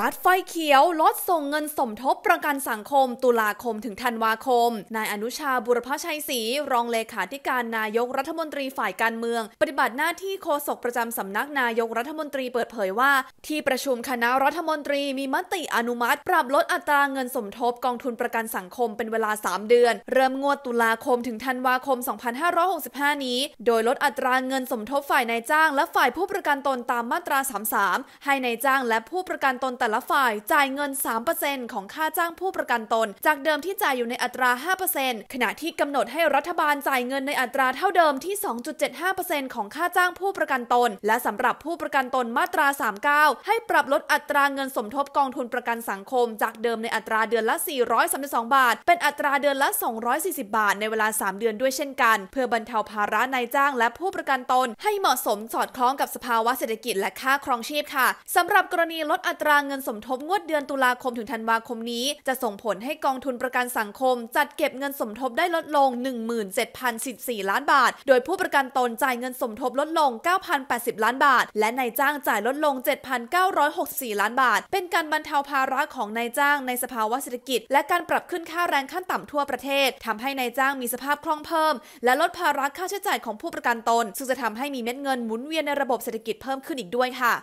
รัฐไฟเขียวลดส่งเงินสมทบประกันสังคม ตุลาคมถึงธันวาคม นายอนุชาบุรพชัยศรีรองเลขาธิการนายกรัฐมนตรีฝ่ายการเมือง ปฏิบัติหน้าที่โฆษกประจำสำนักนายกรัฐมนตรีเปิดเผยว่า ที่ประชุมคณะรัฐมนตรีมีมติอนุมัติปรับลดอัตราเงินสมทบกองทุนประกันสังคมเป็นเวลา 3 เดือน เริ่มงวดตุลาคมถึงธันวาคม 2565 นี้ โดยลดอัตราเงินสมทบฝ่ายนายจ้าง และฝ่ายผู้ประกันตนตามมาตรา 33 ให้นายจ้างและผู้ประกันตนแต่ละฝ่ายจ่ายเงิน 3%ของค่าจ้างผู้ประกันตน จากเดิมที่จ่ายอยู่ในอัตรา 5%ขณะที่กำหนดให้รัฐบาลจ่ายเงินในอัตราเท่าเดิมที่ 2.75%ของค่าจ้างผู้ประกันตน และสำหรับผู้ประกันตนมาตรา 39 ให้ปรับลดอัตราเงินสมทบกองทุนประกันสังคม จากเดิมในอัตราเดือนละ 432 บาท เป็นอัตราเดือนละ 240 บาท ในเวลา 3 เดือนด้วยเช่นกัน เพื่อบรรเทาภาระนายจ้างและผู้ประกันตน ให้เหมาะสมสอดคล้องกับสภาวะเศรษฐกิจและค่าครองชีพค่ะสำหรับกรณีลดอัตราเงินสมทบงวดเดือนตุลาคมถึงธันวาคมนี้ จะส่งผลให้กองทุนประกันสังคม จัดเก็บเงินสมทบได้ลดลง 17,014 ล้านบาท โดยผู้ประกันตนจ่ายเงินสมทบลดลง 9,080 ล้านบาท และนายจ้างจ่ายลดลง 7,964 ล้านบาท เป็นการบรรเทาภาระของนายจ้างในสภาวะเศรษฐกิจ และการปรับขึ้นค่าแรงขั้นต่ำทั่วประเทศทำให้นายจ้างมีสภาพคล่องเพิ่ม และลดภาระค่าใช้จ่ายของผู้ประกันตน ซึ่งจะทำให้มีเม็ดเงินหมุนเวียนในระบบเศรษฐกิจเพิ่มขึ้นอีกด้วยค่ะ